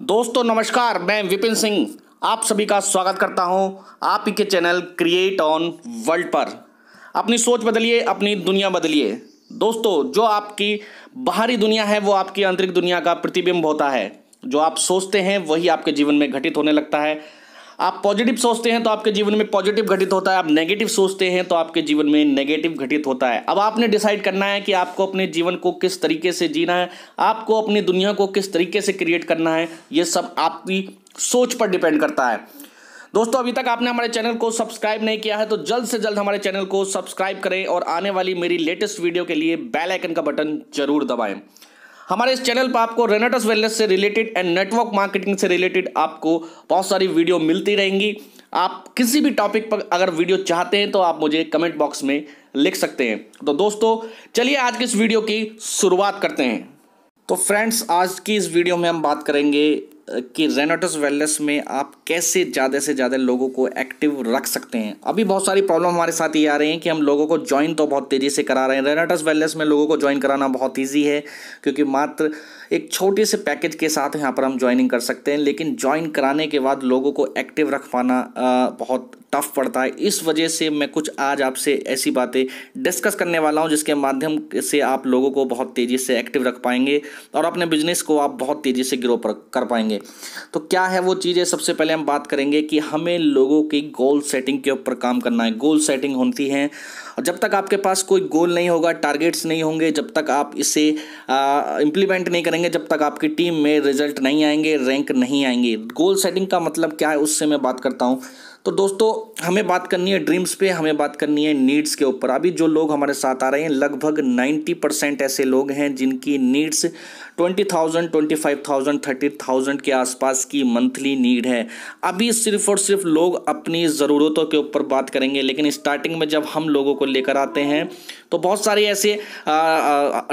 दोस्तों नमस्कार मैं विपिन सिंह आप सभी का स्वागत करता हूं आप ही के चैनल क्रिएट ऑन वर्ल्ड पर अपनी सोच बदलिए अपनी दुनिया बदलिए दोस्तों जो आपकी बाहरी दुनिया है वो आपकी आंतरिक दुनिया का प्रतिबिंब होता है जो आप सोचते हैं वही आपके जीवन में घटित होने लगता है आप पॉजिटिव सोचते हैं तो आपके जीवन में पॉजिटिव घटित होता है आप नेगेटिव सोचते हैं तो आपके जीवन में नेगेटिव घटित होता है अब आपने डिसाइड करना है कि आपको अपने जीवन को किस तरीके से जीना है आपको अपनी दुनिया को किस तरीके से क्रिएट करना है ये सब आपकी सोच पर डिपेंड करता है दोस्तों अभी तक आपने हमारे चैनल को सब्सक्राइब नहीं किया है तो जल्द से जल्द हमारे चैनल को सब्सक्राइब करें और आने वाली मेरी लेटेस्ट वीडियो के लिए बेल आइकन का बटन जरूर दबाएं हमारे इस चैनल पर आपको रेनेटस वेलनेस से रिलेटेड एंड नेटवर्क मार्केटिंग से रिलेटेड आपको बहुत सारी वीडियो मिलती रहेंगी आप किसी भी टॉपिक पर अगर वीडियो चाहते हैं तो आप मुझे कमेंट बॉक्स में लिख सकते हैं तो दोस्तों चलिए आज की इस वीडियो की शुरुआत करते हैं तो फ्रेंड्स आज की इस वीडियो में हम बात करेंगे कि रेनाटस वेलनेस में आप कैसे ज़्यादा से ज़्यादा लोगों को एक्टिव रख सकते हैं अभी बहुत सारी प्रॉब्लम हमारे साथ ये आ रही हैं कि हम लोगों को ज्वाइन तो बहुत तेज़ी से करा रहे हैं रेनाटस वेलनेस में लोगों को ज्वाइन कराना बहुत ईजी है क्योंकि मात्र एक छोटे से पैकेज के साथ यहाँ पर हम ज्वाइनिंग कर सकते हैं लेकिन ज्वाइन कराने के बाद लोगों को एक्टिव रख पाना बहुत टफ पड़ता है इस वजह से मैं कुछ आज आपसे ऐसी बातें डिस्कस करने वाला हूँ जिसके माध्यम से आप लोगों को बहुत तेज़ी से एक्टिव रख पाएंगे और अपने बिजनेस को आप बहुत तेज़ी से ग्रो कर पाएंगे तो क्या है वो चीज़ें सबसे पहले हम बात करेंगे कि हमें लोगों की गोल सेटिंग के ऊपर काम करना है गोल सेटिंग होती है और जब तक आपके पास कोई गोल नहीं होगा टारगेट्स नहीं होंगे जब तक आप इसे इम्प्लीमेंट नहीं करेंगे रहेंगे जब तक आपकी टीम में रिजल्ट नहीं आएंगे रैंक नहीं आएंगे गोल सेटिंग का मतलब क्या है उससे मैं बात करता हूँ तो दोस्तों हमें बात करनी है ड्रीम्स पे हमें बात करनी है नीड्स के ऊपर अभी जो लोग हमारे साथ आ रहे हैं लगभग 90 परसेंट ऐसे लोग हैं जिनकी needs twenty thousand twenty five thousand thirty thousand के आसपास की मंथली नीड है अभी सिर्फ और सिर्फ लोग अपनी ज़रूरतों के ऊपर बात करेंगे लेकिन स्टार्टिंग में जब हम लोगों को लेकर आते हैं तो बहुत सारे ऐसे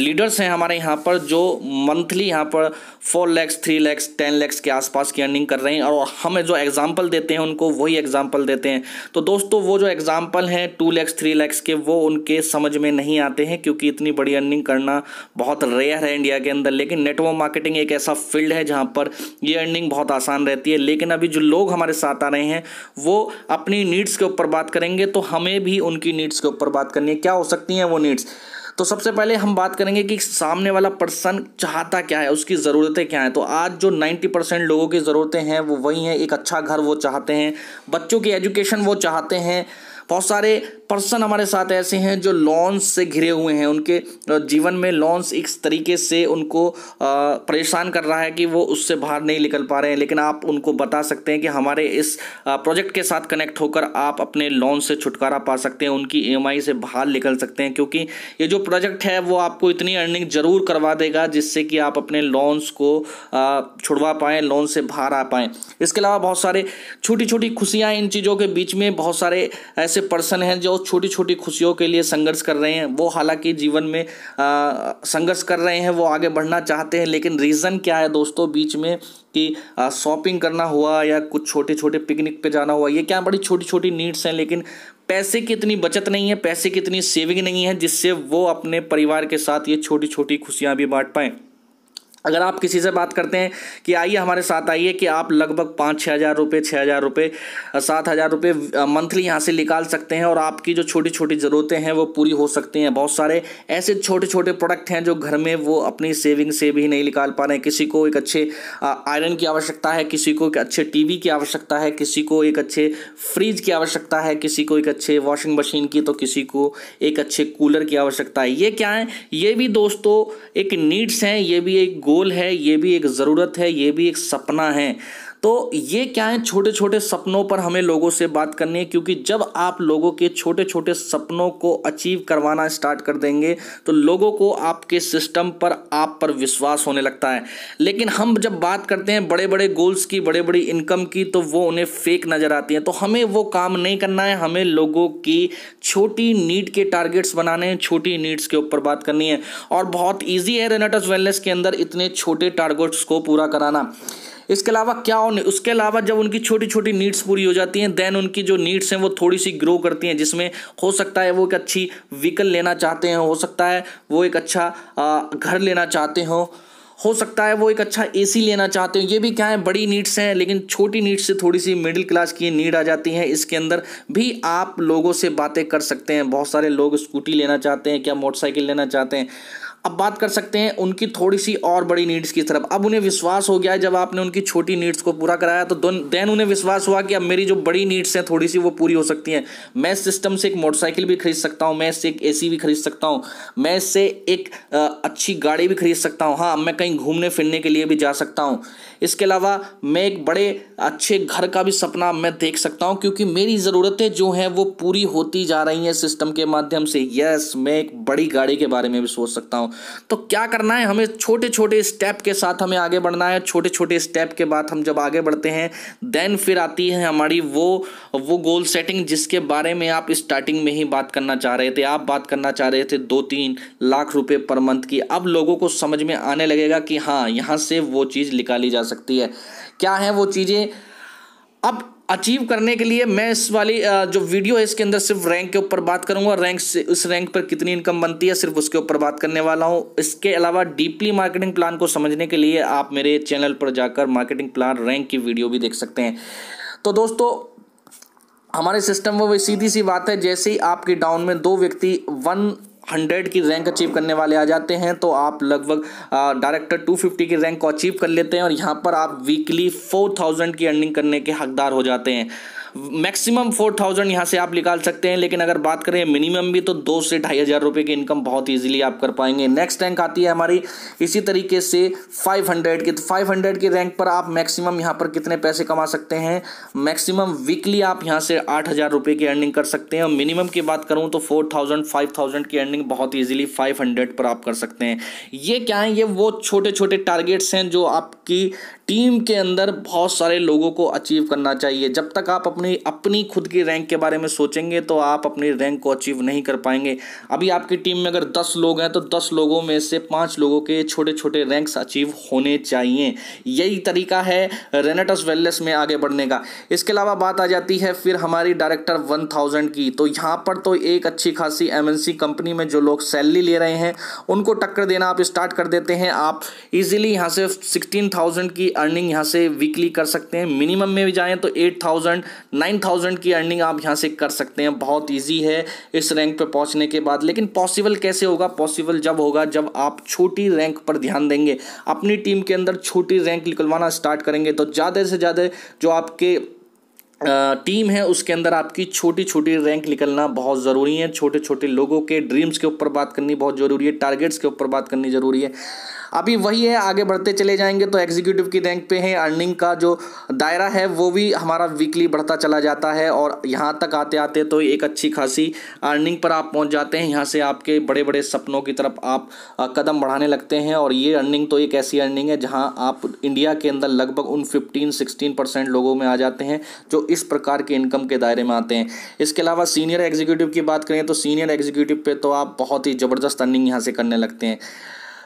लीडर्स हैं हमारे यहाँ पर जो मंथली यहाँ पर four lakhs three lakhs ten lakhs के आसपास की अर्निंग कर रहे हैं और हमें जो एग्ज़ाम्पल देते हैं उनको वही एग्ज़ाम्पल देते हैं तो दोस्तों वो जो एग्ज़ाम्पल हैं टू लैक्स थ्री लैक्स के वो उनके समझ में नहीं आते हैं क्योंकि इतनी बड़ी अर्निंग करना बहुत रेयर है इंडिया के अंदर लेकिन लेकिन नेटवर्क मार्केटिंग एक ऐसा फील्ड है जहाँ पर ये अर्निंग बहुत आसान रहती है लेकिन अभी जो लोग हमारे साथ आ रहे हैं वो अपनी नीड्स के ऊपर बात करेंगे तो हमें भी उनकी नीड्स के ऊपर बात करनी है क्या हो सकती हैं वो नीड्स तो सबसे पहले हम बात करेंगे कि सामने वाला पर्सन चाहता क्या है उसकी ज़रूरतें क्या हैं तो आज जो 90 परसेंट लोगों की ज़रूरतें हैं वो वही हैं एक अच्छा घर वो चाहते हैं बच्चों की एजुकेशन वो चाहते हैं बहुत सारे पर्सन हमारे साथ ऐसे हैं जो लॉन्स से घिरे हुए हैं उनके जीवन में लॉन्स इस तरीके से उनको परेशान कर रहा है कि वो उससे बाहर नहीं निकल पा रहे हैं लेकिन आप उनको बता सकते हैं कि हमारे इस प्रोजेक्ट के साथ कनेक्ट होकर आप अपने लॉन्स से छुटकारा पा सकते हैं उनकी ई से बाहर निकल सकते हैं क्योंकि ये जो प्रोजेक्ट है वो आपको इतनी अर्निंग ज़रूर करवा देगा जिससे कि आप अपने लॉन्स को छुड़वा पाएँ लोन से बाहर आ पाएँ इसके अलावा बहुत सारे छोटी छोटी खुशियाँ इन चीज़ों के बीच में बहुत सारे ऐसे ऐसे पर्सन हैं जो छोटी छोटी खुशियों के लिए संघर्ष कर रहे हैं वो हालांकि जीवन में संघर्ष कर रहे हैं वो आगे बढ़ना चाहते हैं लेकिन रीज़न क्या है दोस्तों बीच में कि शॉपिंग करना हुआ या कुछ छोटे छोटे पिकनिक पे जाना हुआ ये क्या बड़ी छोटी छोटी नीड्स हैं लेकिन पैसे की इतनी बचत नहीं है पैसे की इतनी सेविंग नहीं है जिससे वो अपने परिवार के साथ ये छोटी छोटी खुशियाँ भी बांट पाएँ अगर आप किसी से बात करते हैं कि आइए हमारे साथ आइए कि आप लगभग पाँच छः हज़ार रुपये छः हज़ार रुपये सात हज़ार रुपये मंथली यहाँ से निकाल सकते हैं और आपकी जो छोटी छोटी ज़रूरतें हैं वो पूरी हो सकती हैं बहुत सारे ऐसे छोटे छोटे प्रोडक्ट हैं जो घर में वो अपनी सेविंग से भी नहीं निकाल पा रहे हैं किसी को एक अच्छे आयरन की आवश्यकता है किसी को एक अच्छे टी की आवश्यकता है किसी को एक अच्छे फ्रिज की आवश्यकता है किसी को एक अच्छे वॉशिंग मशीन की तो किसी को एक अच्छे कूलर की आवश्यकता है ये क्या है ये भी दोस्तों एक नीड्स हैं ये भी एक गोल है ये भी एक ज़रूरत है ये भी एक सपना है तो ये क्या है छोटे छोटे सपनों पर हमें लोगों से बात करनी है क्योंकि जब आप लोगों के छोटे छोटे सपनों को अचीव करवाना स्टार्ट कर देंगे तो लोगों को आपके सिस्टम पर आप पर विश्वास होने लगता है लेकिन हम जब बात करते हैं बड़े बड़े गोल्स की बड़े बड़ी इनकम की तो वो उन्हें फेक नज़र आती है तो हमें वो काम नहीं करना है हमें लोगों की छोटी नीड के टारगेट्स बनाने हैं छोटी नीड्स के ऊपर बात करनी है और बहुत ईजी है रेनाटस वेलनेस के अंदर इतने छोटे टारगेट्स को पूरा कराना इसके अलावा क्या होने उसके अलावा जब उनकी छोटी छोटी नीड्स पूरी हो जाती हैं देन उनकी जो नीड्स हैं वो थोड़ी सी ग्रो करती हैं जिसमें हो सकता है वो एक अच्छी व्हीकल लेना चाहते हैं हो सकता है वो एक अच्छा घर लेना चाहते हो हो सकता है वो एक अच्छा एसी लेना चाहते हो ये भी क्या है बड़ी नीड्स हैं लेकिन छोटी नीड्स से थोड़ी सी मिडिल क्लास की नीड आ जाती है इसके अंदर भी आप लोगों से बातें कर सकते हैं बहुत सारे लोग स्कूटी लेना चाहते हैं क्या मोटरसाइकिल लेना चाहते हैं अब बात कर सकते हैं उनकी थोड़ी सी और बड़ी नीड्स की तरफ अब उन्हें विश्वास हो गया है जब आपने उनकी छोटी नीड्स को पूरा कराया तो देन उन्हें विश्वास हुआ कि अब मेरी जो बड़ी नीड्स हैं थोड़ी सी वो पूरी हो सकती हैं मैं सिस्टम से एक मोटरसाइकिल भी खरीद सकता हूँ मैं इससे एक ए भी खरीद सकता हूँ मैं इससे एक अच्छी गाड़ी भी खरीद सकता हूँ हाँ मैं कहीं घूमने फिरने के लिए भी जा सकता हूँ इसके अलावा मैं एक बड़े अच्छे घर का भी सपना मैं देख सकता हूँ क्योंकि मेरी ज़रूरतें जो हैं वो पूरी होती जा रही हैं सिस्टम के माध्यम से यस मैं एक बड़ी गाड़ी के बारे में भी सोच सकता हूँ तो क्या करना है हमें छोटे छोटे स्टेप के साथ हमें आगे बढ़ना है छोटे छोटे स्टेप के बाद हम जब आगे बढ़ते हैं देन फिर आती है हमारी वो वो गोल सेटिंग जिसके बारे में आप स्टार्टिंग में ही बात करना चाह रहे थे आप बात करना चाह रहे थे दो तीन लाख रुपये पर मंथ की अब लोगों को समझ में आने लगेगा कि हाँ यहाँ से वो चीज़ निकाली जा सकती है क्या है वो चीज़ें अब अचीव करने के लिए मैं इस वाली जो वीडियो है इसके अंदर सिर्फ रैंक के ऊपर बात करूंगा रैंक से उस रैंक पर कितनी इनकम बनती है सिर्फ उसके ऊपर बात करने वाला हूं इसके अलावा डीपली मार्केटिंग प्लान को समझने के लिए आप मेरे चैनल पर जाकर मार्केटिंग प्लान रैंक की वीडियो भी देख सकते हैं तो दोस्तों हमारे सिस्टम में वो सीधी सी बात है जैसे ही आपके डाउन में दो व्यक्ति वन हंड्रेड की रैंक अचीव करने वाले आ जाते हैं तो आप लगभग डायरेक्टर टू फिफ्टी की रैंक को अचीव कर लेते हैं और यहाँ पर आप वीकली फोर थाउजेंड की अर्निंग करने के हकदार हो जाते हैं मैक्सिमम फोर थाउजेंड यहाँ से आप निकाल सकते हैं लेकिन अगर बात करें मिनिमम भी तो दो से ढाई हज़ार रुपये की इनकम बहुत ईजिली आप कर पाएंगे नेक्स्ट रैंक आती है हमारी इसी तरीके से फाइव हंड्रेड की तो फाइव हंड्रेड की रैंक पर आप मैक्सिमम यहाँ पर कितने पैसे कमा सकते हैं मैक्सिमम वीकली आप यहाँ से आठ हज़ार रुपये की अर्निंग कर सकते हैं और मिनिमम की बात करूँ तो फोर थाउजेंड फाइव थाउजेंड की अर्निंग अर्निंग बहुत ईजिली 500 पर आप कर सकते हैं ये क्या है ये वो छोटे छोटे टारगेट्स हैं जो आप कि टीम के अंदर बहुत सारे लोगों को अचीव करना चाहिए जब तक आप अपनी अपनी खुद की रैंक के बारे में सोचेंगे तो आप अपनी रैंक को अचीव नहीं कर पाएंगे अभी आपकी टीम में अगर दस लोग हैं तो दस लोगों में से पाँच लोगों के छोटे छोटे रैंक्स अचीव होने चाहिए यही तरीका है रेनेटस वेलनेस में आगे बढ़ने का इसके अलावा बात आ जाती है फिर हमारी डायरेक्टर वन थाउजेंड की तो यहाँ पर तो एक अच्छी खासी एम कंपनी में जो लोग सैलरी ले रहे हैं उनको टक्कर देना आप स्टार्ट कर देते हैं आप इजीली यहाँ से सिक्सटीन थाउजेंड की अर्निंग यहाँ से वीकली कर सकते हैं मिनिमम में भी जाएँ तो एट थाउजेंड नाइन थाउजेंड की अर्निंग आप यहाँ से कर सकते हैं बहुत ईजी है इस रैंक पर पहुँचने के बाद लेकिन पॉसिबल कैसे होगा पॉसिबल जब होगा जब आप छोटी रैंक पर ध्यान देंगे अपनी टीम के अंदर छोटी रैंक निकलवाना स्टार्ट करेंगे तो ज़्यादा से ज़्यादा जो आपके टीम है उसके अंदर आपकी छोटी छोटी रैंक निकलना बहुत ज़रूरी है छोटे छोटे लोगों के ड्रीम्स के ऊपर बात करनी बहुत ज़रूरी है टारगेट्स के ऊपर बात करनी ज़रूरी है अभी वही है आगे बढ़ते चले जाएंगे तो एग्जीक्यूटिव की रैंक पे है अर्निंग का जो दायरा है वो भी हमारा वीकली बढ़ता चला जाता है और यहाँ तक आते आते तो एक अच्छी खासी अर्निंग पर आप पहुँच जाते हैं यहाँ से आपके बड़े बड़े सपनों की तरफ आप कदम बढ़ाने लगते हैं और ये अर्निंग तो एक ऐसी अर्निंग है जहाँ आप इंडिया के अंदर लगभग उन फिफ्टीन सिक्सटीन परसेंट लोगों में आ जाते हैं जो इस प्रकार के इनकम के दायरे में आते हैं इसके अलावा सीनियर एग्जीक्यूटिव की बात करें तो सीनियर एग्जीक्यूटिव पे तो आप बहुत ही ज़बरदस्त अर्निंग यहाँ से करने लगते हैं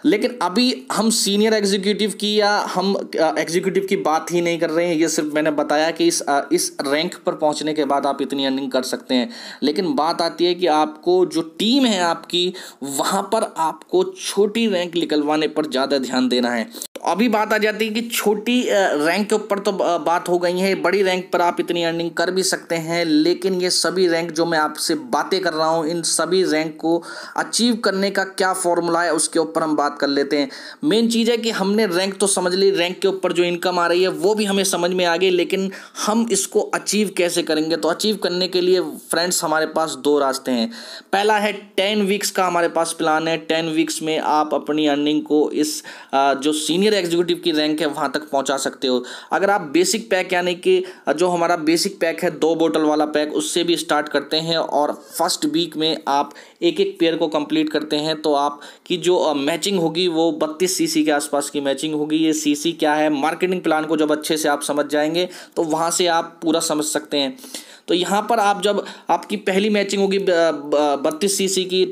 लेकिन अभी हम सीनियर एग्जीक्यूटिव की या हम एग्जीक्यूटिव की बात ही नहीं कर रहे हैं ये सिर्फ मैंने बताया कि इस इस रैंक पर पहुंचने के बाद आप इतनी अर्निंग कर सकते हैं लेकिन बात आती है कि आपको जो टीम है आपकी वहाँ पर आपको छोटी रैंक निकलवाने पर ज़्यादा ध्यान देना है अभी बात आ जाती है कि छोटी रैंक के ऊपर तो बात हो गई है बड़ी रैंक पर आप इतनी अर्निंग कर भी सकते हैं लेकिन ये सभी रैंक जो मैं आपसे बातें कर रहा हूँ इन सभी रैंक को अचीव करने का क्या फॉर्मूला है उसके ऊपर हम बात बात कर लेते हैं मेन चीज़ है कि हमने रैंक तो समझ ली रैंक के ऊपर जो इनकम आ रही है वो भी हमें समझ में आ गई लेकिन हम इसको अचीव कैसे करेंगे तो अचीव करने के लिए फ्रेंड्स हमारे पास दो रास्ते हैं पहला है टेन वीक्स का हमारे पास प्लान है टेन वीक्स में आप अपनी अर्निंग को इस जो सीनियर एग्जीक्यूटिव की रैंक है वहाँ तक पहुँचा सकते हो अगर आप बेसिक पैक यानी कि जो हमारा बेसिक पैक है दो बोटल वाला पैक उससे भी स्टार्ट करते हैं और फर्स्ट वीक में आप एक एक पेयर को कंप्लीट करते हैं तो आपकी जो मैचिंग होगी वो बत्तीस सीसी के आसपास की मैचिंग होगी ये सीसी क्या है मार्केटिंग प्लान को जब अच्छे से आप समझ जाएंगे तो वहाँ से आप पूरा समझ सकते हैं तो यहाँ पर आप जब आपकी पहली मैचिंग होगी बत्तीस सीसी की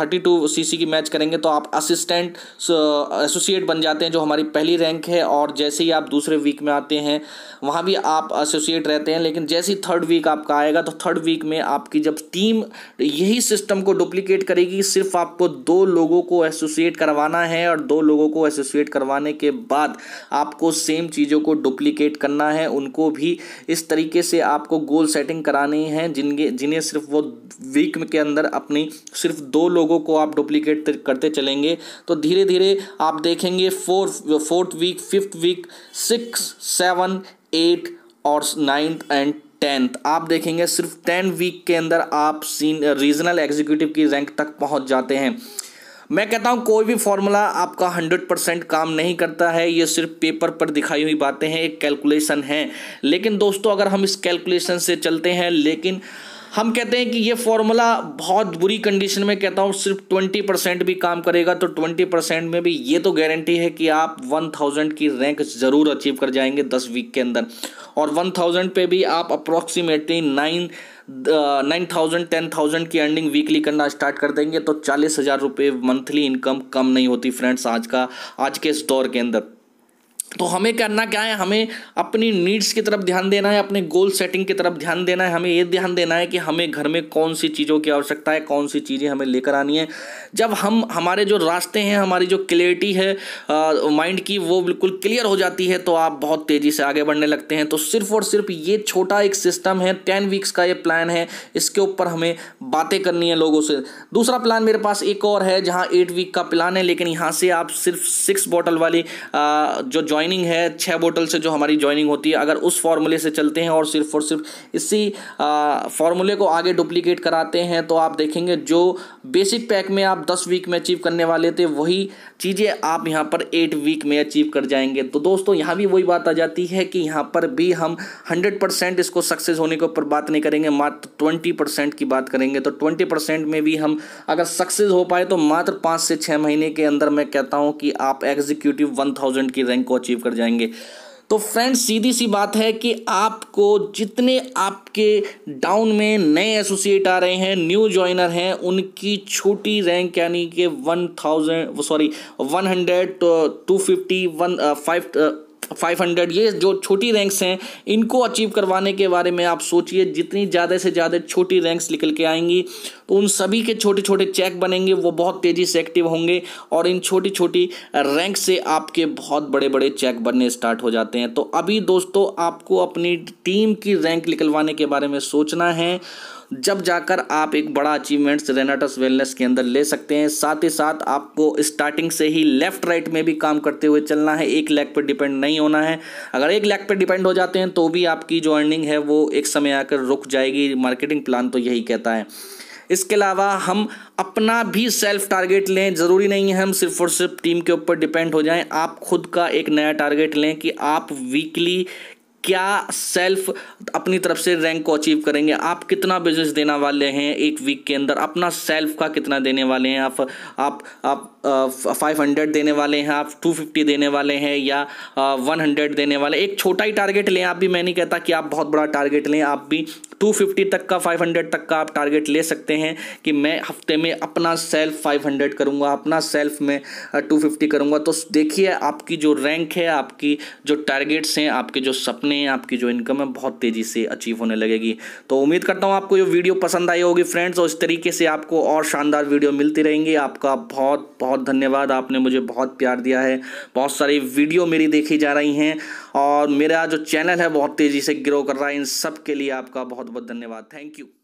थर्टी टू सी की मैच करेंगे तो आप असिस्टेंट एसोसिएट बन जाते हैं जो हमारी पहली रैंक है और जैसे ही आप दूसरे वीक में आते हैं वहाँ भी आप एसोसिएट रहते हैं लेकिन जैसे ही थर्ड वीक आपका आएगा तो थर्ड वीक में आपकी जब टीम यही सिस्टम को डुप्लीकेट करेगी सिर्फ आपको दो लोगों को एसोसिएट करवाना है और दो लोगों को एसोसिएट करवाने के बाद आपको सेम चीज़ों को डुप्लीकेट करना है उनको भी इस तरीके से आपको गोल सेटिंग टेस्टिंग करानी है जिनके जिन्हें सिर्फ वो वीक के अंदर अपनी सिर्फ दो लोगों को आप डुप्लीकेट करते चलेंगे तो धीरे धीरे आप देखेंगे fourth fourth week fifth week six seven eight और नाइन्थ एंड टेंथ आप देखेंगे सिर्फ टेन वीक के अंदर आप सीन रीजनल एग्जीक्यूटिव की रैंक तक पहुंच जाते हैं मैं कहता हूँ कोई भी फॉर्मूला आपका हंड्रेड परसेंट काम नहीं करता है ये सिर्फ पेपर पर दिखाई हुई बातें हैं एक कैलकुलेशन है लेकिन दोस्तों अगर हम इस कैलकुलेशन से चलते हैं लेकिन हम कहते हैं कि ये फॉर्मूला बहुत बुरी कंडीशन में कहता हूँ सिर्फ ट्वेंटी परसेंट भी काम करेगा तो ट्वेंटी परसेंट में भी ये तो गारंटी है कि आप वन थाउजेंड की रैंक ज़रूर अचीव कर जाएंगे दस वीक के अंदर और वन थाउजेंड पे भी आप approximately nine nine thousand ten thousand की अर्निंग वीकली करना स्टार्ट कर देंगे तो चालीस हज़ार रुपये मंथली इनकम कम नहीं होती फ्रेंड्स आज का आज के इस दौर के अंदर तो हमें करना क्या है हमें अपनी नीड्स की तरफ ध्यान देना है अपने गोल सेटिंग की तरफ ध्यान देना है हमें ये ध्यान देना है कि हमें घर में कौन सी चीज़ों की आवश्यकता है कौन सी चीज़ें हमें लेकर आनी है जब हम हमारे जो रास्ते हैं हमारी जो क्लियरिटी है माइंड की वो बिल्कुल क्लियर हो जाती है तो आप बहुत तेज़ी से आगे बढ़ने लगते हैं तो सिर्फ और सिर्फ ये छोटा एक सिस्टम है टेन वीक्स का ये प्लान है इसके ऊपर हमें बातें करनी है लोगों से दूसरा प्लान मेरे पास एक और है जहाँ एट वीक का प्लान है लेकिन यहाँ से आप सिर्फ सिक्स बॉटल वाली जो ज्वाइनिंग है छः बोटल से जो हमारी ज्वाइनिंग होती है अगर उस फार्मूले से चलते हैं और सिर्फ और सिर्फ इसी फार्मूले को आगे डुप्लीकेट कराते हैं तो आप देखेंगे जो बेसिक पैक में आप दस वीक में अचीव करने वाले थे वही चीज़ें आप यहाँ पर एट वीक में अचीव कर जाएंगे तो दोस्तों यहाँ भी वही बात आ जाती है कि यहाँ पर भी हम हंड्रेड परसेंट इसको सक्सेस होने के ऊपर बात नहीं करेंगे मात्र ट्वेंटी परसेंट की बात करेंगे तो ट्वेंटी परसेंट में भी हम अगर सक्सेस हो पाए तो मात्र पाँच से छः महीने के अंदर मैं कहता हूँ कि आप एग्जीक्यूटिव वन थाउजेंड की रैंक को अचीव कर जाएंगे तो फ्रेंड्स सीधी सी बात है कि आपको जितने आपके डाउन में नए एसोसिएट आ रहे हैं न्यू ज्वाइनर हैं उनकी छोटी रैंक यानी कि one thousand sorry one hundred two fifty one five five hundred ये जो छोटी रैंक्स हैं इनको अचीव करवाने के बारे में आप सोचिए जितनी ज़्यादा से ज़्यादा छोटी रैंक्स निकल के आएंगी तो उन सभी के छोटे छोटे चेक बनेंगे वो बहुत तेज़ी से एक्टिव होंगे और इन छोटी छोटी रैंक से आपके बहुत बड़े बड़े चेक बनने स्टार्ट हो जाते हैं तो अभी दोस्तों आपको अपनी टीम की रैंक निकलवाने के बारे में सोचना है जब जाकर आप एक बड़ा अचीवमेंट्स रेनाटस वेलनेस के अंदर ले सकते हैं साथ ही साथ आपको स्टार्टिंग से ही लेफ्ट राइट में भी काम करते हुए चलना है एक लैक पर डिपेंड नहीं होना है अगर एक लैक पर डिपेंड हो जाते हैं तो भी आपकी जो अर्निंग है वो एक समय आकर रुक जाएगी मार्केटिंग प्लान तो यही कहता है इसके अलावा हम अपना भी सेल्फ टारगेट लें ज़रूरी नहीं है हम सिर्फ और सिर्फ टीम के ऊपर डिपेंड हो जाएं आप खुद का एक नया टारगेट लें कि आप वीकली क्या सेल्फ अपनी तरफ से रैंक को अचीव करेंगे आप कितना बिजनेस देना वाले हैं एक वीक के अंदर अपना सेल्फ का कितना देने वाले हैं आप आप आप फाइव हंड्रेड देने वाले हैं आप टू फिफ्टी देने वाले हैं या वन हंड्रेड देने वाले एक छोटा ही टारगेट लें आप भी मैं नहीं कहता कि आप बहुत बड़ा टारगेट लें आप भी टू फिफ्टी तक का फाइव हंड्रेड तक का आप टारगेट ले सकते हैं कि मैं हफ्ते में अपना सेल्फ फाइव हंड्रेड करूँगा अपना सेल्फ में टू फिफ्टी करूँगा तो देखिए आपकी जो रैंक है आपकी जो टारगेट्स हैं आपके जो सपने हैं आपकी जो इनकम है बहुत तेज़ी से अचीव होने लगेगी तो उम्मीद करता हूँ आपको ये वीडियो पसंद आई होगी फ्रेंड्स और इस तरीके से आपको और शानदार वीडियो मिलती रहेंगी आपका बहुत बहुत बहुत धन्यवाद आपने मुझे बहुत प्यार दिया है बहुत सारी वीडियो मेरी देखी जा रही हैं और मेरा जो चैनल है बहुत तेज़ी से ग्रो कर रहा है इन सब के लिए आपका बहुत बहुत धन्यवाद थैंक यू